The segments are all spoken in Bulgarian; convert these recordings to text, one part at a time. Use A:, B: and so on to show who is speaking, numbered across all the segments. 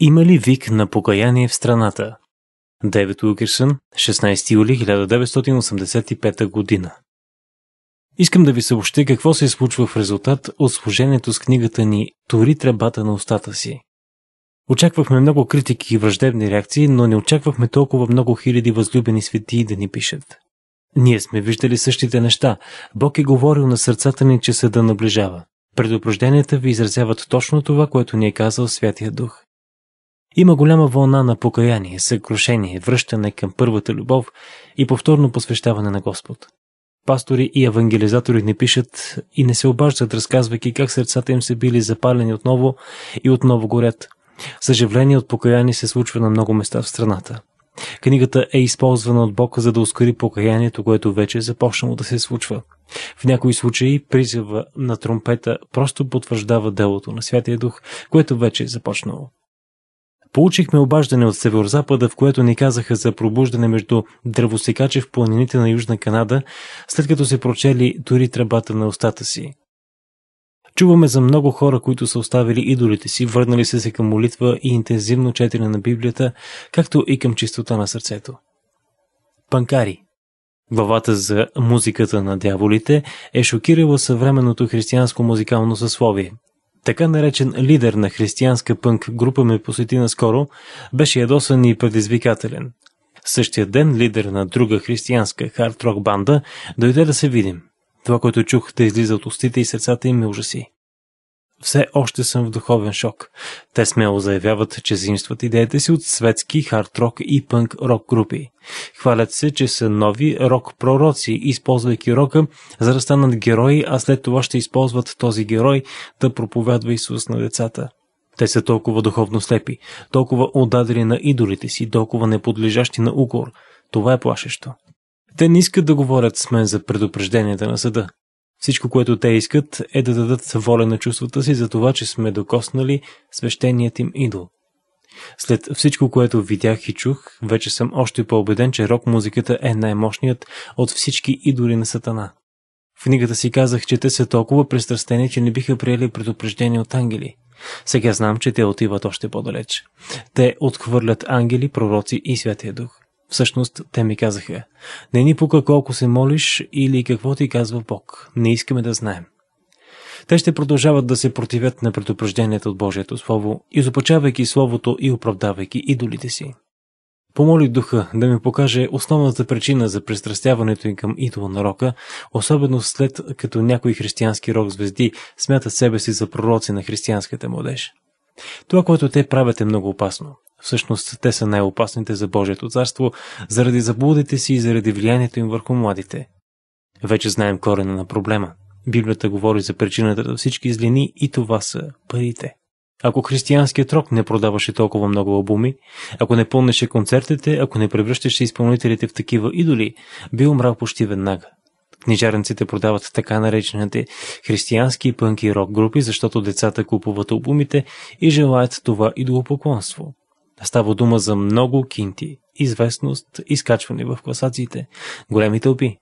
A: Има ли вик на покаяние в страната? Девет Уилкерсън, 16 юли 1985 година. Искам да ви съобщя какво се случва в резултат от служението с книгата ни «Тори тръбата на устата си». Очаквахме много критики и враждебни реакции, но не очаквахме толкова много хиляди възлюбени свети да ни пишат. Ние сме виждали същите неща. Бог е говорил на сърцата ни, че се да наближава. Предупрежденията ви изразяват точно това, което ни е казал Святия Дух. Има голяма вълна на покаяние, съкрушение, връщане към първата любов и повторно посвещаване на Господ. Пастори и евангелизатори не пишат и не се обаждат, разказвайки как сърцата им са били запалени отново и отново горят. Съживление от покаяние се случва на много места в страната. Книгата е използвана от Бога, за да ускори покаянието, което вече е започнало да се случва. В някои случаи призива на тромпета просто потвърждава делото на Святия Дух, което вече е започнало. Получихме обаждане от северо-запада, в което ни казаха за пробуждане между дървосекачи в планините на Южна Канада, след като се прочели дори тръбата на устата си. Чуваме за много хора, които са оставили идолите си, върнали се се към молитва и интензивно четене на Библията, както и към чистота на сърцето. Панкари Главата за музиката на дяволите е шокирала съвременното християнско музикално съсловие, така наречен лидер на християнска пънк група ме посети наскоро, беше ядосан и предизвикателен. Същия ден лидер на друга християнска хард-рок банда дойде да се видим. Това, което чух да излиза от устите и сърцата им ме ужаси все още съм в духовен шок. Те смело заявяват, че заимстват идеите си от светски хард-рок и пънк-рок групи. Хвалят се, че са нови рок-пророци, използвайки рока, за да станат герои, а след това ще използват този герой да проповядва Исус на децата. Те са толкова духовно слепи, толкова отдадени на идолите си, толкова неподлежащи на укор. Това е плашещо. Те не искат да говорят с мен за предупрежденията на съда. Всичко, което те искат, е да дадат воля на чувствата си за това, че сме докоснали свещеният им идол. След всичко, което видях и чух, вече съм още по-убеден, че рок-музиката е най-мощният от всички идоли на Сатана. В книгата си казах, че те са толкова престрастени, че не биха приели предупреждение от ангели. Сега знам, че те отиват още по-далеч. Те отхвърлят ангели, пророци и Святия Дух. Всъщност, те ми казаха, не ни пука колко се молиш или какво ти казва Бог, не искаме да знаем. Те ще продължават да се противят на предупрежденията от Божието Слово, изопачавайки Словото и оправдавайки идолите си. Помоли духа да ми покаже основната причина за пристрастяването им към идола на рока, особено след като някои християнски рок-звезди смятат себе си за пророци на християнската младеж. Това, което те правят е много опасно. Всъщност те са най-опасните за Божието царство, заради заблудите си и заради влиянието им върху младите. Вече знаем корена на проблема. Библията говори за причината за всички злини и това са парите. Ако християнският рок не продаваше толкова много албуми, ако не пълнеше концертите, ако не превръщаше изпълнителите в такива идоли, би умрал почти веднага. Книжарниците продават така наречените християнски пънки рок групи, защото децата купуват обумите и желаят това идолопоклонство. Става дума за много кинти, известност, изкачване в класациите, големи тълпи.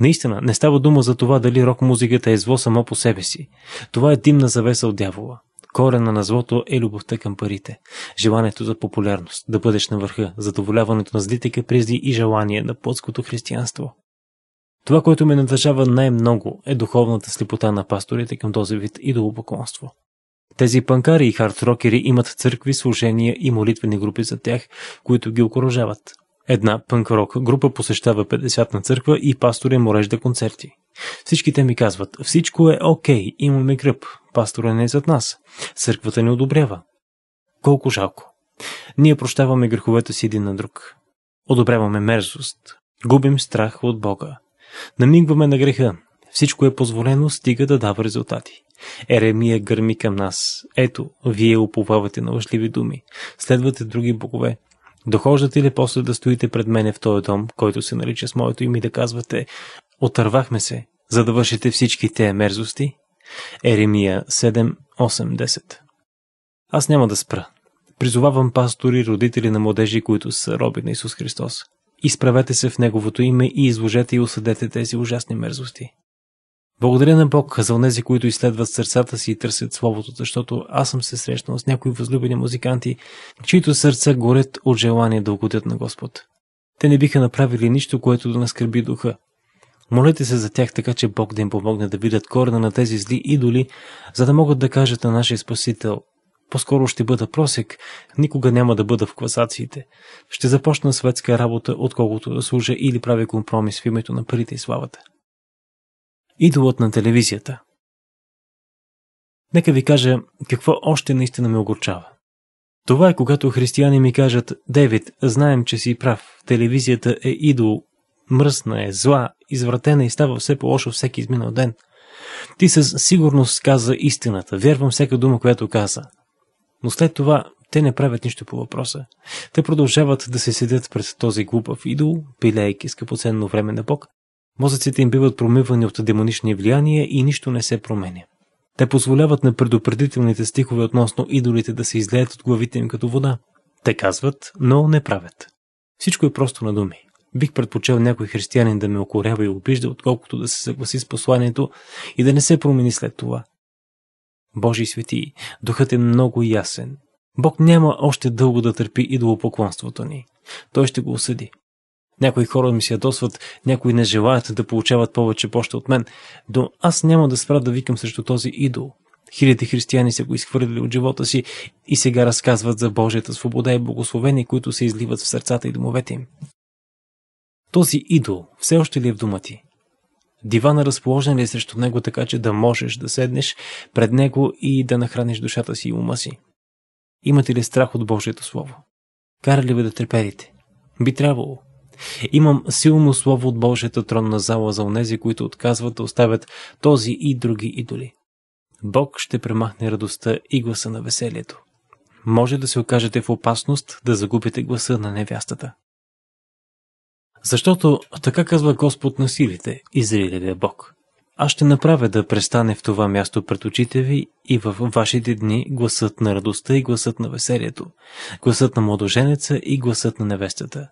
A: Наистина, не става дума за това дали рок-музиката е зло само по себе си. Това е димна завеса от дявола. Корена на злото е любовта към парите, желанието за популярност, да бъдеш на върха, задоволяването на злите капризи и желание на плътското християнство. Това, което ме натъжава най-много, е духовната слепота на пасторите към този вид идолопоклонство. Тези панкари и хардрокери имат църкви, служения и молитвени групи за тях, които ги окоръжават. Една панк-рок група посещава 50 на църква и пастора му режда концерти. Всички те ми казват, всичко е окей, okay, имаме гръб, пастора не е зад нас, църквата не одобрява. Колко жалко. Ние прощаваме греховете си един на друг. Одобряваме мерзост. Губим страх от Бога. Намигваме на греха. Всичко е позволено, стига да дава резултати. Еремия гърми към нас. Ето, вие уповавате на лъжливи думи. Следвате други богове. Дохождате ли после да стоите пред мене в този дом, който се нарича с моето име да казвате «Отървахме се», за да вършите всички те мерзости? Еремия 7, 8, 10 Аз няма да спра. Призовавам пастори, родители на младежи, които са роби на Исус Христос изправете се в Неговото име и изложете и осъдете тези ужасни мерзости. Благодаря на Бог за онези, които изследват сърцата си и търсят Словото, защото аз съм се срещнал с някои възлюбени музиканти, чието сърца горят от желание да угодят на Господ. Те не биха направили нищо, което да наскърби духа. Молете се за тях така, че Бог да им помогне да видят корена на тези зли идоли, за да могат да кажат на нашия Спасител по-скоро ще бъда просек, никога няма да бъда в класациите. Ще започна светска работа, отколкото да служа или правя компромис в името на парите и славата. Идолът на телевизията Нека ви кажа какво още наистина ме огорчава. Това е когато християни ми кажат, Девид, знаем, че си прав, телевизията е идол, мръсна е, зла, извратена и става все по-лошо всеки изминал ден. Ти със сигурност каза истината, вярвам всяка дума, която каза. Но след това те не правят нищо по въпроса. Те продължават да се седят пред този глупав идол, пилейки скъпоценно време на Бог. Мозъците им биват промивани от демонични влияния и нищо не се променя. Те позволяват на предупредителните стихове относно идолите да се излеят от главите им като вода. Те казват, но не правят. Всичко е просто на думи. Бих предпочел някой християнин да ме окорява и обижда, отколкото да се съгласи с посланието и да не се промени след това – Божи свети, духът е много ясен. Бог няма още дълго да търпи идолопоклонството ни. Той ще го осъди. Някои хора ми се ядосват, някои не желаят да получават повече поща от мен, но аз няма да спра да викам срещу този идол. Хиляди християни са го изхвърлили от живота си и сега разказват за Божията свобода и благословение, които се изливат в сърцата и домовете им. Този идол все още ли е в дума ти? Дивана разположен ли е срещу него така, че да можеш да седнеш пред него и да нахраниш душата си и ума си? Имате ли страх от Божието Слово? Кара ли ви да треперите? Би трябвало. Имам силно слово от Божията тронна зала за онези, които отказват да оставят този и други идоли. Бог ще премахне радостта и гласа на веселието. Може да се окажете в опасност да загубите гласа на невястата. Защото така казва Господ на силите, Израилевия Бог. Аз ще направя да престане в това място пред очите ви и в вашите дни гласът на радостта и гласът на веселието, гласът на младоженеца и гласът на невестата.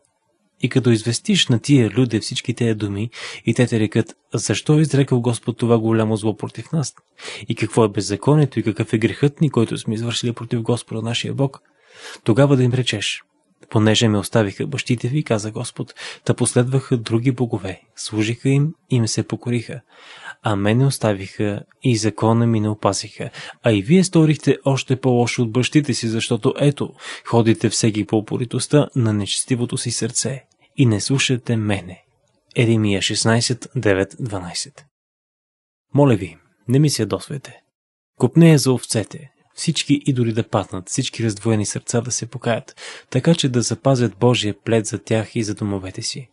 A: И като известиш на тия люди всички тези думи, и те те рекат, защо е изрекал Господ това голямо зло против нас? И какво е беззаконието и какъв е грехът ни, който сме извършили против Господа нашия Бог? Тогава да им речеш – Понеже ме оставиха бащите ви, каза Господ, та последваха други богове, служиха им и ме се покориха. А мене оставиха и закона ми не опасиха. А и вие сторихте още по-лошо от бащите си, защото ето, ходите всеки по упоритостта на нечестивото си сърце и не слушате мене. Еремия 16, 9, 12 Моля ви, не ми се досвете. Купнея за овцете, всички идоли да паднат, всички раздвоени сърца да се покаят, така че да запазят Божия плед за тях и за домовете си.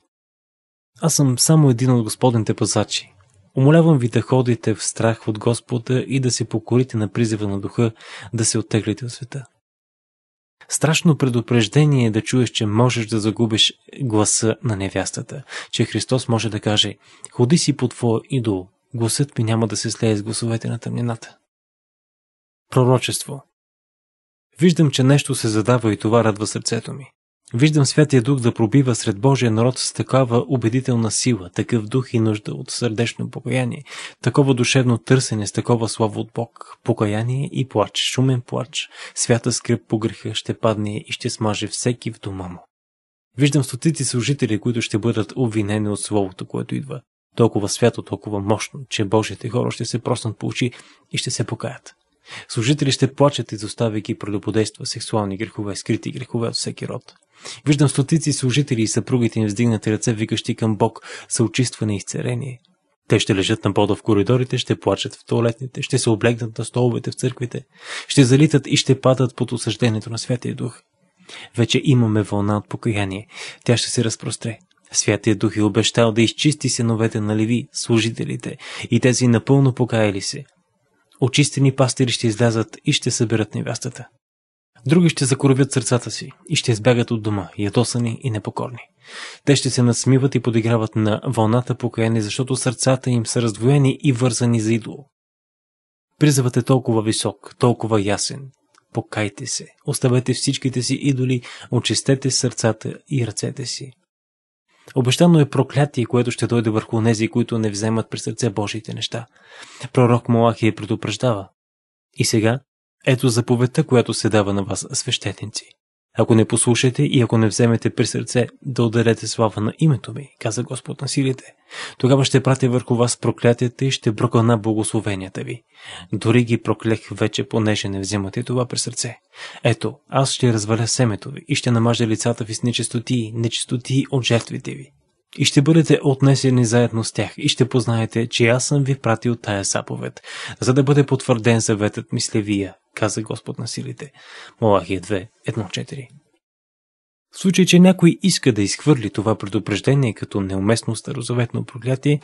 A: Аз съм само един от Господните пазачи. Умолявам ви да ходите в страх от Господа и да се покорите на призива на духа, да се оттеглите от света. Страшно предупреждение е да чуеш, че можеш да загубиш гласа на невястата, че Христос може да каже «Ходи си по твоя идол, гласът ми няма да се слее с гласовете на тъмнината». Пророчество. Виждам, че нещо се задава и това радва сърцето ми. Виждам Святия Дух да пробива сред Божия народ с такава убедителна сила, такъв дух и нужда от сърдечно покаяние, такова душевно търсене с такова слава от Бог, покаяние и плач, шумен плач, свята скръп по греха ще падне и ще смаже всеки в дома му. Виждам стотици служители, които ще бъдат обвинени от Словото, което идва. Толкова свято, толкова мощно, че Божите хора ще се проснат по очи и ще се покаят. Служители ще плачат, изоставяйки предоподейства сексуални грехове, скрити грехове от всеки род. Виждам стотици служители и съпругите им вдигнати ръце, викащи към Бог са очистване и изцерение. Те ще лежат на пода в коридорите, ще плачат в туалетните, ще се облегнат на столовете в църквите, ще залитат и ще падат под осъждението на Святия Дух. Вече имаме вълна от покаяние. Тя ще се разпростре. Святия Дух е обещал да изчисти синовете на Леви, служителите и тези напълно покаяли се, Очистени пастири ще излязат и ще съберат невястата. Други ще закоровят сърцата си и ще избягат от дома, ядосани и непокорни. Те ще се насмиват и подиграват на вълната покаяни, защото сърцата им са раздвоени и вързани за идол. Призъвът е толкова висок, толкова ясен. Покайте се, оставете всичките си идоли, очистете сърцата и ръцете си. Обещано е проклятие, което ще дойде върху нези, които не вземат при сърце Божиите неща. Пророк я предупреждава. И сега, ето заповедта, която се дава на вас, свещеници. Ако не послушате и ако не вземете при сърце да ударете слава на името ми, каза Господ на силите, тогава ще пратя върху вас проклятията и ще прокълна благословенията ви. Дори ги проклех вече, понеже не вземате това при сърце. Ето, аз ще разваля семето ви и ще намажа лицата ви с нечистоти, нечистоти от жертвите ви и ще бъдете отнесени заедно с тях и ще познаете, че аз съм ви пратил тая заповед, за да бъде потвърден съветът ми каза Господ на силите. Малахия 2, 1-4 В случай, че някой иска да изхвърли това предупреждение като неуместно старозаветно проклятие,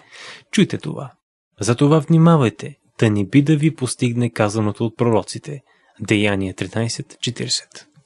A: чуйте това. Затова внимавайте, да не би да ви постигне казаното от пророците. Деяние 13.40